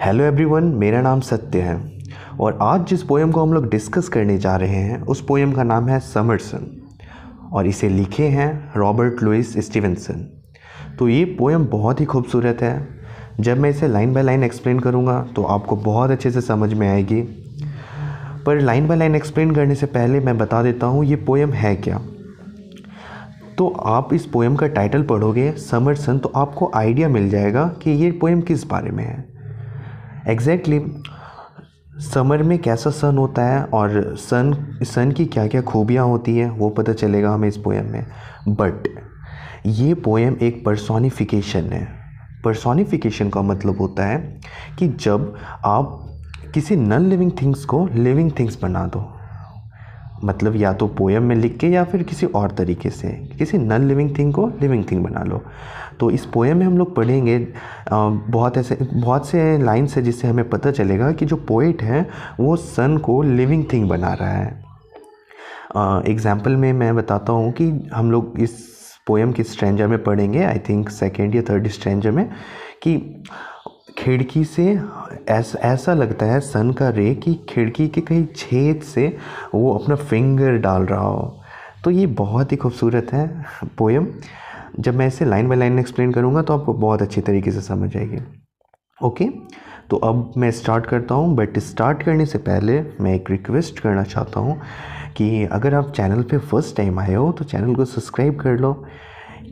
hello everyone मेरा नाम सत्य है और आज जिस पोएम को हम लोग डिस्कस करने जा रहे हैं उस पोएम का नाम है समरसन और इसे लिखे हैं रॉबर्ट लुइस स्टीवनसन तो ये पोएम बहुत ही खूबसूरत है जब मैं इसे लाइन बाय लाइन एक्सप्लेन करूँगा तो आपको बहुत अच्छे से समझ में आएगी पर लाइन बाय लाइन एक्सप्लेन करने से पहले मैं बता देता हूँ ये पोएम है क्या तो आप इस पोएम का टाइटल पढ़ोगे समरसन तो आपको आइडिया मिल जाएगा कि ये पोएम किस बारे में है एग्जैक्टली समर में कैसा सन होता है और सन सन की क्या क्या खूबियाँ होती हैं वो पता चलेगा हमें इस पोएम में बट ये पोएम एक पर्सोनिफिकेशन है पर्सोनीफिकेशन का मतलब होता है कि जब आप किसी नॉन लिविंग थिंग्स को लिविंग थिंग्स बना दो मतलब या तो पोएम में लिख के या फिर किसी और तरीके से किसी नॉन लिविंग थिंग को लिविंग थिंग बना लो तो इस पोएम में हम लोग पढ़ेंगे बहुत ऐसे बहुत से लाइन्स है जिससे हमें पता चलेगा कि जो पोइट है वो सन को लिविंग थिंग बना रहा है एग्ज़ाम्पल में मैं बताता हूँ कि हम लोग इस पोएम की स्ट्रेंजर में पढ़ेंगे आई थिंक सेकेंड या थर्ड स्ट्रेंजर में कि खिड़की से ऐस, ऐसा लगता है सन का रे कि खिड़की के कहीं छेद से वो अपना फिंगर डाल रहा हो तो ये बहुत ही खूबसूरत है पोएम जब मैं इसे लाइन बाई लाइन एक्सप्लेन करूँगा तो आपको बहुत अच्छे तरीके से समझ आएगी ओके तो अब मैं स्टार्ट करता हूँ बट स्टार्ट करने से पहले मैं एक रिक्वेस्ट करना चाहता हूँ कि अगर आप चैनल पे फर्स्ट टाइम आए हो तो चैनल को सब्सक्राइब कर लो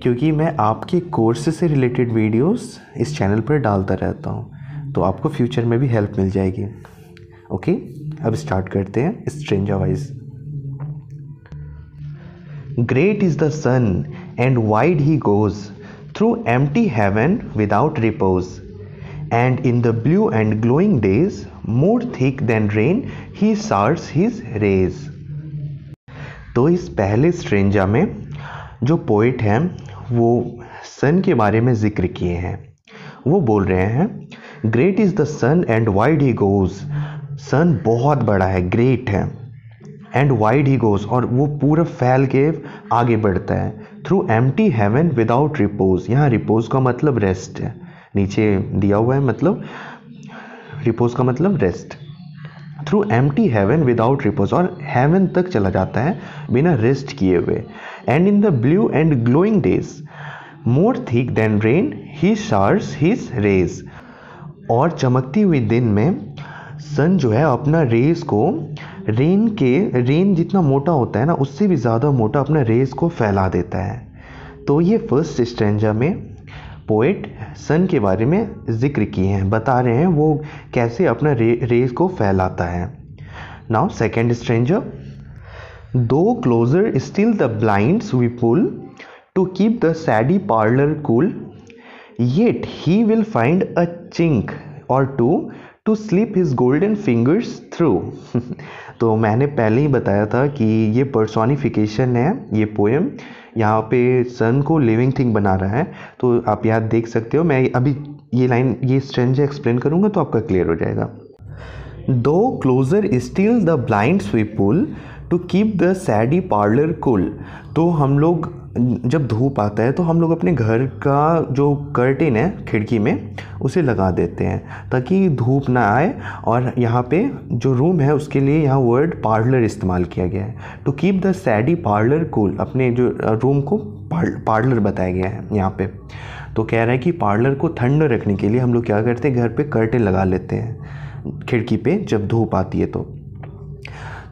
क्योंकि मैं आपके कोर्स से रिलेटेड वीडियोस इस चैनल पर डालता रहता हूँ तो आपको फ्यूचर में भी हेल्प मिल जाएगी ओके अब स्टार्ट करते हैं stanza wise great is the sun and wide he goes empty heaven without repose and in the blue and glowing days more thick than rain he showers his rays तो इस पहले stanza में जो poet हैं वो सन के बारे में ज़िक्र किए हैं वो बोल रहे हैं great is the sun and wide he goes sun बहुत बड़ा है ग्रेट है एंड वाइड ही गोज़ और वो पूरा फैल के आगे बढ़ता है through empty heaven without repose यहाँ रिपोज का मतलब रेस्ट है नीचे दिया हुआ है मतलब रिपोज का मतलब rest through empty heaven without repose और हेवन तक चला जाता है बिना रेस्ट किए हुए and in the blue and glowing days more thick than rain he showers his rays और चमकती हुई दिन में सन जो है अपना रेज को रेन के रेन जितना मोटा होता है ना उससे भी ज़्यादा मोटा अपना रेज को फैला देता है तो ये फर्स्ट स्टेंजा में पोइट सन के बारे में जिक्र किए हैं बता रहे हैं वो कैसे अपना रे, रेस को फैलाता है now second stanza though closer still the blinds we pull to keep the shady parlour cool yet he will find a chink or two to slip his golden fingers through तो मैंने पहले ही बताया था कि ये पर्सोनिफिकेशन है ये poem यहाँ पे सन को लिविंग थिंग बना रहा है तो आप यहाँ देख सकते हो मैं अभी ये लाइन ये स्ट्रेंज एक्सप्लेन करूँगा तो आपका क्लियर हो जाएगा though closer still the blind sweep pull to keep the shady parlour cool तो हम लोग जब धूप आता है तो हम लोग अपने घर का जो कर्टिन है खिड़की में उसे लगा देते हैं ताकि धूप ना आए और यहाँ पे जो रूम है उसके लिए यहाँ वर्ड पार्लर इस्तेमाल किया गया है to keep the shady parlour cool अपने जो रूम को पार्लर बताया गया है यहाँ पे तो कह रहा है कि पार्लर को ठंड रखने के लिए हम लोग क्या करते हैं घर पे कर्टेन लगा लेते हैं खिड़की पे जब धूप आती है तो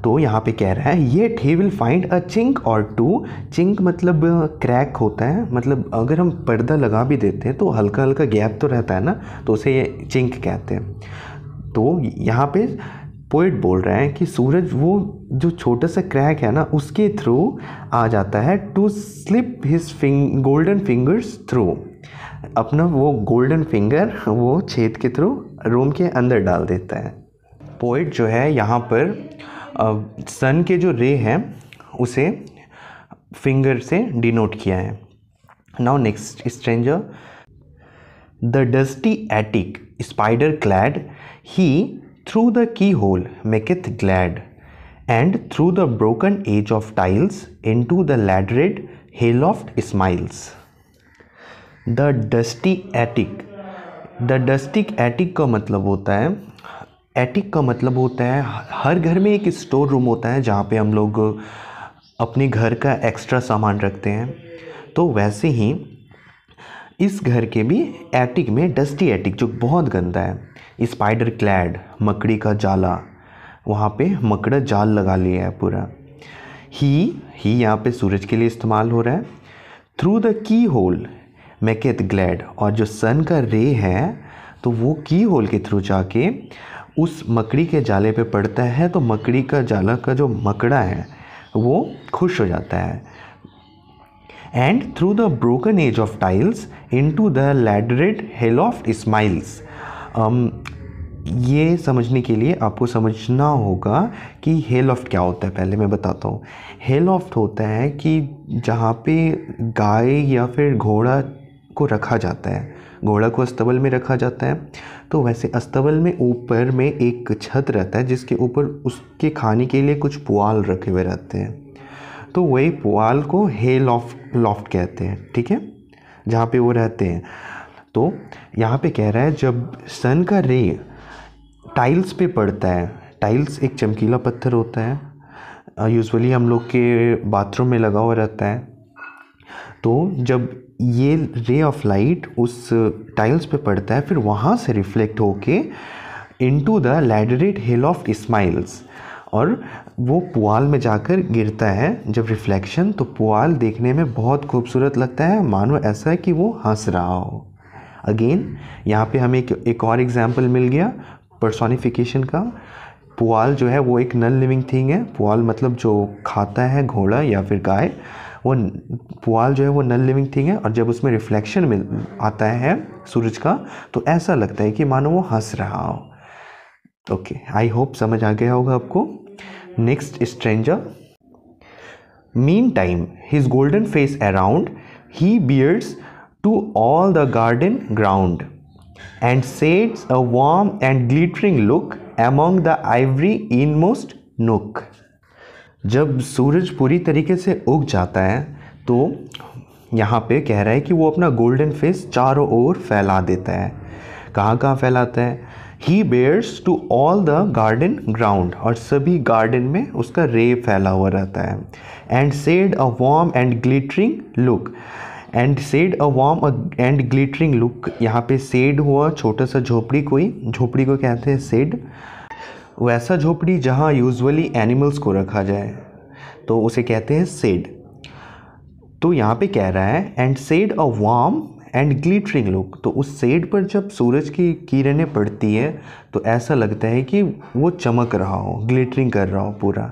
तो यहाँ पे कह रहा है ये he will find a chink or two chink मतलब क्रैक होता है मतलब अगर हम पर्दा लगा भी देते हैं तो हल्का हल्का गैप तो रहता है ना तो उसे ये चिंक कहते हैं तो यहाँ पे पोइट बोल रहे हैं कि सूरज वो जो छोटा सा क्रैक है ना उसके थ्रू आ जाता है to slip his fing golden fingers through अपना वो गोल्डन फिंगर वो छेद के थ्रू रूम के अंदर डाल देता है पोइट जो है यहाँ पर सन के जो रे हैं उसे फिंगर से डिनोट किया है now next stanza the dusty attic spider clad he through the keyhole maketh glad and through the broken edge of tiles into the laddered hayloft smiles the dusty attic the dusty attic का मतलब होता है attic का मतलब होता है हर घर में एक स्टोर रूम होता है जहाँ पे हम लोग अपने घर का एक्स्ट्रा सामान रखते हैं तो वैसे ही इस घर के भी एटिक में डस्टी एटिक जो बहुत गंदा है स्पाइडर क्लैड मकड़ी का जाला वहाँ पे मकड़ा जाल लगा लिया है पूरा ही ही यहाँ पे सूरज के लिए इस्तेमाल हो रहा है through the keyhole maketh glad और जो सन का रे है तो वो की होल के थ्रू जाके उस मकड़ी के जाले पे पड़ता है तो मकड़ी का जाला का जो मकड़ा है वो खुश हो जाता है and through the broken edge of tiles into the laddered hayloft smiles ये समझने के लिए आपको समझना होगा कि हेल ऑफ्ट क्या होता है पहले मैं बताता हूँ हेल ऑफ्ट होता है कि जहाँ पे गाय या फिर घोड़ा को रखा जाता है घोड़ा को अस्तबल में रखा जाता है तो वैसे अस्तबल में ऊपर में एक छत रहता है जिसके ऊपर उसके खाने के लिए कुछ पुआल रखे हुए रहते हैं तो वही पुआल को हे लॉफ्ट लॉफ्ट कहते हैं ठीक है जहाँ पे वो रहते हैं तो यहाँ पे कह रहा है जब सन का रे टाइल्स पे पड़ता है टाइल्स एक चमकीला पत्थर होता है यूजुअली हम लोग के बाथरूम में लगा हुआ रहता है तो जब ये रे ऑफ लाइट उस टाइल्स पे पड़ता है फिर वहाँ से रिफ्लेक्ट होके into the laddered hayloft smiles और वो पुआल में जाकर गिरता है जब रिफ्लेक्शन तो पुआल देखने में बहुत खूबसूरत लगता है मानो ऐसा है कि वो हंस रहा हो अगेन यहाँ पे हमें एक, एक और एग्जाम्पल मिल गया पर्सोनिफिकेशन का पुआल जो है वो एक नन लिविंग थिंग है पुआल मतलब जो खाता है घोड़ा या फिर गाय वो पुआल जो है वो नन लिविंग थिंग है और जब उसमें रिफ्लेक्शन मिल आता है सूरज का तो ऐसा लगता है कि मानो वो हंस रहा हो ओके आई होप समझ आ गया होगा आपको next stanza meantime his golden face around he bares to all the garden ground and sheds a warm and glittering look the the inmost nook जब सूरज पूरी तरीके से उग जाता है तो यहाँ पे कह रहा है कि वो अपना गोल्डन फेस चारों ओर फैला देता है कहाँ कहाँ फैलाता है he bares to all the garden ground और सभी गार्डन में उसका रे फैला हुआ रहता है and sheds a warm and glittering look and sheds a warm and glittering look यहाँ पे सेड हुआ छोटा सा झोपड़ी कोई झोपड़ी को कहते हैं सेड वैसा झोपड़ी जहाँ यूजुअली एनिमल्स को रखा जाए तो उसे कहते हैं सेड तो यहाँ पे कह रहा है and sheds a warm and glittering look तो उस सेड पर जब सूरज की किरणें पड़ती है तो ऐसा लगता है कि वो चमक रहा हो ग्लिटरिंग कर रहा हो पूरा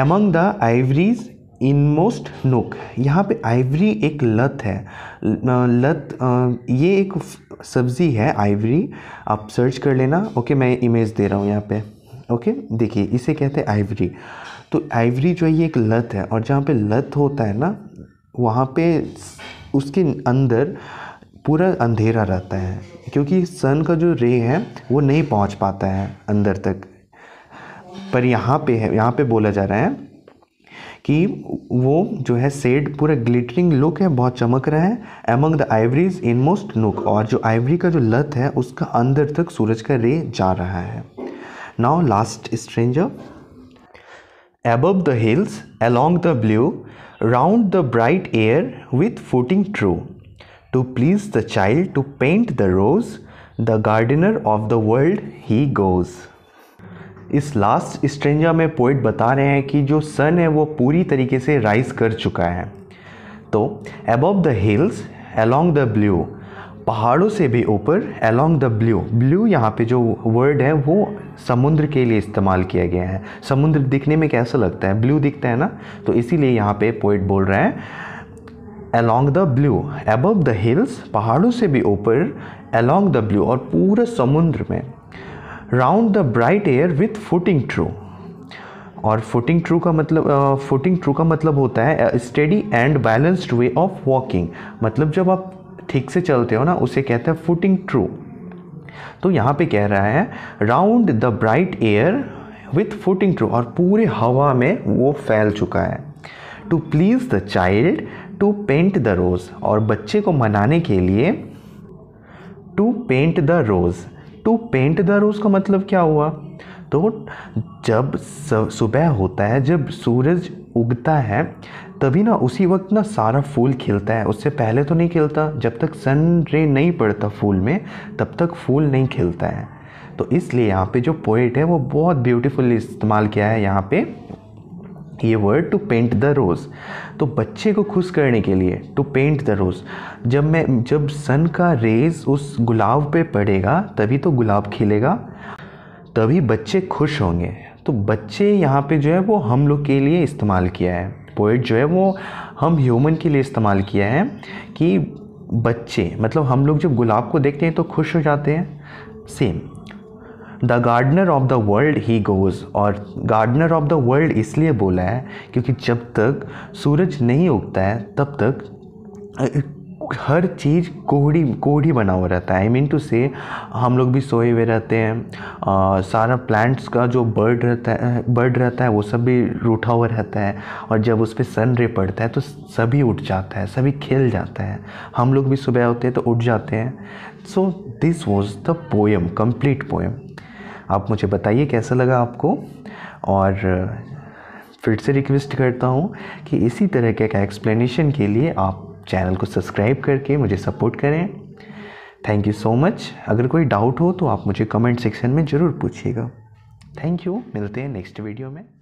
among the ivy's inmost nook यहाँ पे आइवरी एक लत है लत ये एक सब्ज़ी है आइवरी आप सर्च कर लेना ओके मैं इमेज दे रहा हूँ यहाँ पे ओके देखिए इसे कहते हैं आइवरी तो आइवरी जो है ये एक लत है और जहाँ पे लत होता है ना वहाँ पे उसके अंदर पूरा अंधेरा रहता है क्योंकि सन का जो रे है वो नहीं पहुँच पाता है अंदर तक पर यहाँ पे है यहाँ पे बोला जा रहा है कि वो जो है सेड पूरा ग्लिटरिंग लुक है बहुत चमक रहा है among the ivy's inmost nook और जो आइवरी का जो लत है उसका अंदर तक सूरज का रे जा रहा है now last stanza above the hills along the blue round the bright air with footing true to please the child to paint the rose the gardener of the world he goes इस last stanza में poet बता रहे हैं कि जो सन है वो पूरी तरीके से राइज कर चुका है तो above the hills along the blue पहाड़ों से भी ऊपर अलोंग द ब्लू ब्लू यहाँ पे जो वर्ड है वो समुद्र के लिए इस्तेमाल किया गया है समुद्र दिखने में कैसा लगता है ब्लू दिखता है ना तो इसीलिए यहाँ पे पोइट बोल रहे हैं along the blue above the hills पहाड़ों से भी ऊपर अलॉन्ग द ब्लू और पूरे समुद्र में round the bright air with footing true और फुटिंग ट्रू का मतलब फुटिंग ट्रू का मतलब होता है steady and balanced way of walking मतलब जब आप ठीक से चलते हो ना उसे कहते हैं फुटिंग ट्रू तो यहाँ पे कह रहा है round the bright air with footing true और पूरे हवा में वो फैल चुका है to please the child to paint the rose और बच्चे को मनाने के लिए to paint the rose to paint the rose का मतलब क्या हुआ तो जब सुबह होता है जब सूरज उगता है तभी ना उसी वक्त ना सारा फूल खिलता है उससे पहले तो नहीं खिलता जब तक सन रे नहीं पड़ता फूल में तब तक फूल नहीं खिलता है तो इसलिए यहाँ पे जो पोइट है वो बहुत ब्यूटीफुली इस्तेमाल किया है यहाँ पे ये word to paint the rose तो बच्चे को खुश करने के लिए टू पेंट द रोज़ जब मैं जब सन का रेज उस गुलाब पे पड़ेगा तभी तो गुलाब खिलेगा तभी बच्चे खुश होंगे तो बच्चे यहाँ पे जो है वो हम लोग के लिए इस्तेमाल किया है पोइट जो है वो हम ह्यूमन के लिए इस्तेमाल किया है कि बच्चे मतलब हम लोग जब गुलाब को देखते हैं तो खुश हो जाते हैं same the gardener of the world he goes और गार्डनर ऑफ द वर्ल्ड इसलिए बोला है क्योंकि जब तक सूरज नहीं उगता है तब तक हर चीज़ कोहड़ी कोहड़ी बना हुआ रहता है आई मीन टू से हम लोग भी सोए हुए रहते हैं आ, सारा प्लांट्स का जो बर्ड रहता है बर्ड रहता है वो सब भी रूठा हुआ रहता है और जब उस पर सन रे पड़ता है तो सभी उठ जाता है सभी खेल जाता है हम लोग भी सुबह होते हैं तो उठ जाते हैं so this was the poem complete poem आप मुझे बताइए कैसा लगा आपको और फिर से रिक्वेस्ट करता हूँ कि इसी तरह के एक्सप्लेनेशन के लिए आप चैनल को सब्सक्राइब करके मुझे सपोर्ट करें थैंक यू सो मच अगर कोई डाउट हो तो आप मुझे कमेंट सेक्शन में ज़रूर पूछिएगा थैंक यू मिलते हैं नेक्स्ट वीडियो में